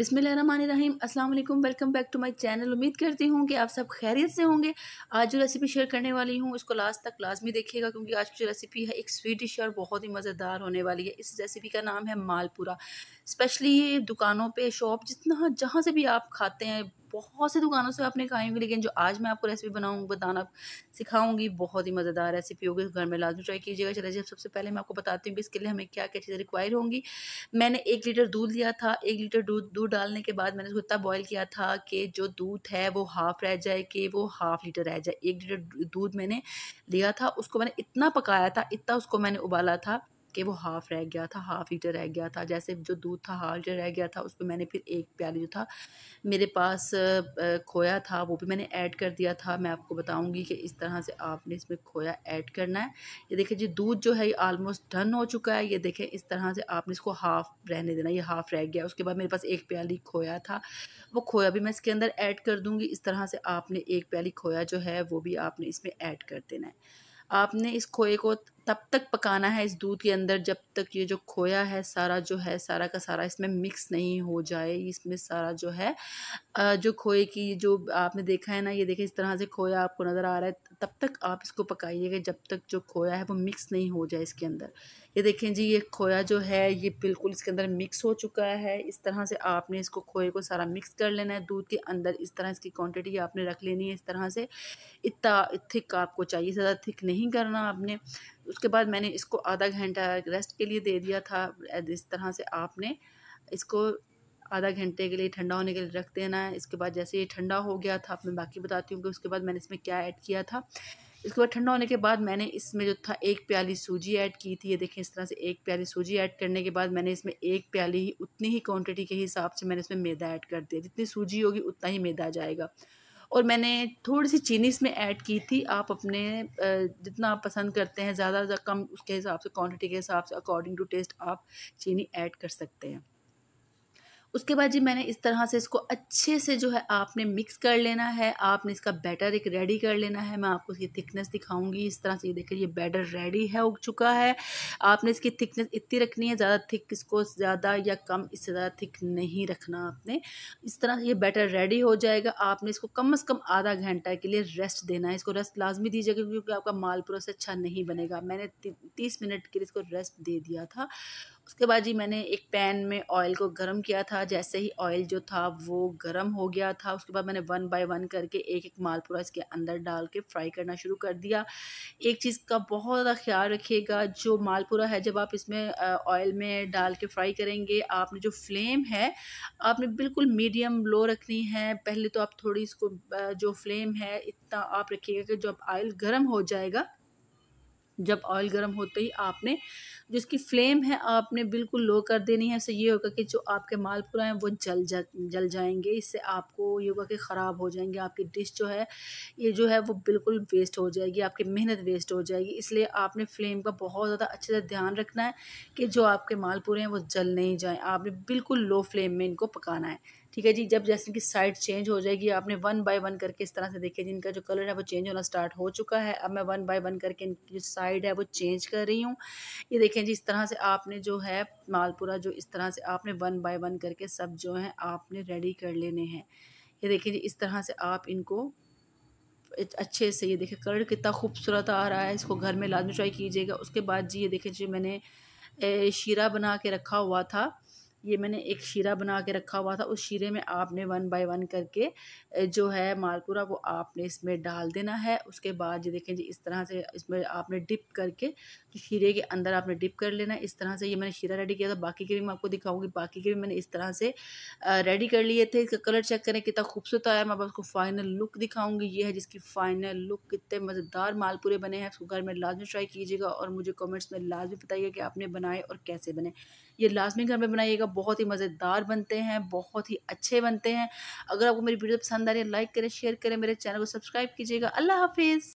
बिसमीम अस्सलाम वालेकुम welcome back to my channel उम्मीद करती हूँ कि आप सब खैरियत से होंगे आज जो रेसिपी शेयर करने वाली हूँ उसको लास्ट तक लाजमी देखिएगा क्योंकि आज की जो रेसिपी है एक स्वीट डिश और बहुत ही मज़ेदार होने वाली है इस रेसिपी का नाम है मालपूरा स्पेशली दुकानों पे शॉप जितना जहाँ से भी आप खाते हैं बहुत से दुकानों से आपने खाई होंगी लेकिन जो आज मैं आपको रेसिपी बनाऊंगी बताना सिखाऊंगी बहुत ही मज़ेदार रेसिपी होगी घर में लाजमी ट्राई कीजिएगा चले जाइए सबसे पहले मैं आपको बताती हूँ कि इसके लिए हमें क्या क्या चीज़ें रिक्वायर होंगी मैंने एक लीटर दूध लिया था एक लीटर दूध दूध डालने के बाद मैंने उसको इतना बॉयल किया था कि जो दूध है वो हाफ़ रह जाए कि वो हाफ़ लीटर रह जाए एक लीटर दूध मैंने लिया था उसको मैंने इतना पकाया था इतना उसको मैंने उबाला था के वो हाफ़ रह गया था हाफ़ लीटर रह गया था जैसे जो दूध था हाफ लीटर रह गया था उस पर मैंने फिर एक प्याली जो था मेरे पास खोया था वो भी मैंने ऐड कर दिया था मैं आपको बताऊँगी कि इस तरह से आपने इसमें खोया ऐड करना है ये देखें जी दूध जो है ये आलमोस्ट डन हो चुका है ये देखें इस तरह से आपने इसको हाफ़ रहने देना ये हाफ़ रह गया उसके बाद मेरे पास एक प्याली खोया था वो खोया भी मैं इसके अंदर ऐड कर दूँगी इस तरह से आपने एक प्याली खोया जो है वो भी आपने इसमें ऐड कर देना है आपने इस खोए को तब तक पकाना है इस दूध के अंदर जब तक ये जो खोया है सारा जो है सारा का सारा इसमें मिक्स नहीं हो जाए इसमें सारा जो है जो खोए की जो आपने देखा है ना ये देखें इस तरह से खोया आपको नज़र आ रहा है तब तक आप इसको पकाइएगा जब तक जो खोया है वो मिक्स नहीं हो जाए इसके अंदर ये देखें जी ये खोया जो है ये बिल्कुल इसके अंदर मिक्स हो चुका है इस तरह से आपने इसको खोए को सारा मिक्स कर लेना है दूध के अंदर इस तरह इसकी क्वांटिटी आपने रख लेनी है इस तरह से इतना थिक आपको चाहिए ज़्यादा थिक नहीं करना आपने उसके बाद मैंने इसको आधा घंटा रेस्ट के लिए दे दिया था इस तरह से आपने इसको आधा घंटे के लिए ठंडा होने के लिए रख देना है इसके बाद जैसे ये ठंडा हो गया था मैं बाकी बताती हूँ कि उसके बाद मैंने इसमें क्या ऐड किया था इसके बाद ठंडा होने के बाद मैंने इसमें जो था एक प्याली सूजी ऐड की थी ये देखें इस तरह से एक प्याली सूजी ऐड करने के बाद मैंने इसमें एक प्याली ही उतनी ही क्वांटिटी के हिसाब से मैंने इसमें मैदा ऐड कर दिया जितनी सूजी होगी उतना ही मैदा जाएगा और मैंने थोड़ी सी चीनी इसमें ऐड की थी आप अपने जितना आप पसंद करते हैं ज़्यादा कम उसके हिसाब से क्वांटिटी के हिसाब से अकॉर्डिंग टू टेस्ट आप चीनी ऐड कर सकते हैं उसके बाद जी मैंने इस तरह से इसको अच्छे से जो है आपने मिक्स कर लेना है आपने इसका बैटर एक रेडी कर लेना है मैं आपको इसकी थिकनेस दिखाऊंगी इस तरह से ये देखिए ये बैटर रेडी है उग चुका है आपने इसकी थिकनेस इतनी रखनी है ज़्यादा थिक इसको ज़्यादा या कम इससे ज़्यादा थिक नहीं रखना आपने इस तरह से ये बैटर रेडी हो जाएगा आपने इसको कम अज़ कम आधा घंटा के लिए रेस्ट देना है इसको रेस्ट लाजमी दीजिएगा क्योंकि आपका मालपुरा से अच्छा नहीं बनेगा मैंने तीस मिनट के लिए इसको रेस्ट दे दिया था उसके बाद जी मैंने एक पैन में ऑयल को गर्म किया था जैसे ही ऑयल जो था वो गर्म हो गया था उसके बाद मैंने वन बाय वन करके एक एक मालपूरा इसके अंदर डाल के फ्राई करना शुरू कर दिया एक चीज़ का बहुत ज़्यादा ख्याल रखिएगा जो मालपूरा है जब आप इसमें ऑयल में डाल के फ्राई करेंगे आपने जो फ्लेम है आपने बिल्कुल मीडियम लो रखनी है पहले तो आप थोड़ी इसको जो फ्लेम है इतना आप रखिएगा कि जब ऑयल गर्म हो जाएगा जब ऑयल गर्म होते ही आपने जिसकी फ्लेम है आपने बिल्कुल लो कर देनी है ऐसे ये होगा कि जो आपके मालपुरा हैं वो जल जा जल जाएंगे इससे आपको ये होगा कि ख़राब हो जाएंगे आपकी डिश जो है ये जो है वो बिल्कुल वेस्ट हो जाएगी आपकी मेहनत वेस्ट हो जाएगी इसलिए आपने फ्लेम का बहुत ज़्यादा अच्छे से ध्यान रखना है कि जो आपके मालपुरे हैं वो जल नहीं जाएँ आपने बिल्कुल लो फ्लेम में इनको पकाना है ठीक है जी जब जैसे कि साइड चेंज हो जाएगी आपने वन बाय वन करके इस तरह से देखिए जिनका जो कलर है वो चेंज होना स्टार्ट हो चुका है अब मैं वन बाय वन करके इनकी जो साइड है वो चेंज कर रही हूँ ये देखें जी इस तरह से आपने जो है मालपुरा जो इस तरह से आपने वन बाय वन करके सब जो है आपने रेडी कर लेने हैं ये देखें जी इस तरह से आप इनको अच्छे से ये देखें कलर कितना खूबसूरत आ रहा है इसको घर में लाजमी ट्राई कीजिएगा उसके बाद जी ये देखें जी मैंने शीरा बना के रखा हुआ था ये मैंने एक शीरा बना के रखा हुआ था उस शीरे में आपने वन बाय वन करके जो है मालपूरा वो आपने इसमें डाल देना है उसके बाद ये देखें जी इस तरह से इसमें आपने डिप करके तो शीरे के अंदर आपने डिप कर लेना इस तरह से ये मैंने शीरा रेडी किया था बाकी के भी मैं आपको दिखाऊंगी बाकी के भी मैंने इस तरह से रेडी कर लिए थे इसका कलर चेक करें कितना खूबसूरत आया मैं आपको फाइनल लुक दिखाऊंगी ये है जिसकी फाइनल लुक कितने मज़ेदार मालपूरे बने हैं उसको घर में लाजमी ट्राई कीजिएगा और मुझे कॉमेंट्स में लाजमी बताइएगा कि आपने बनाए और कैसे बने ये लाजमी घर में बनाइएगा बहुत ही मज़ेदार बनते हैं बहुत ही अच्छे बनते हैं अगर आपको मेरी वीडियो पसंद आ रही है लाइक करें शेयर करें मेरे चैनल को सब्सक्राइब कीजिएगा अल्लाह हाफिज़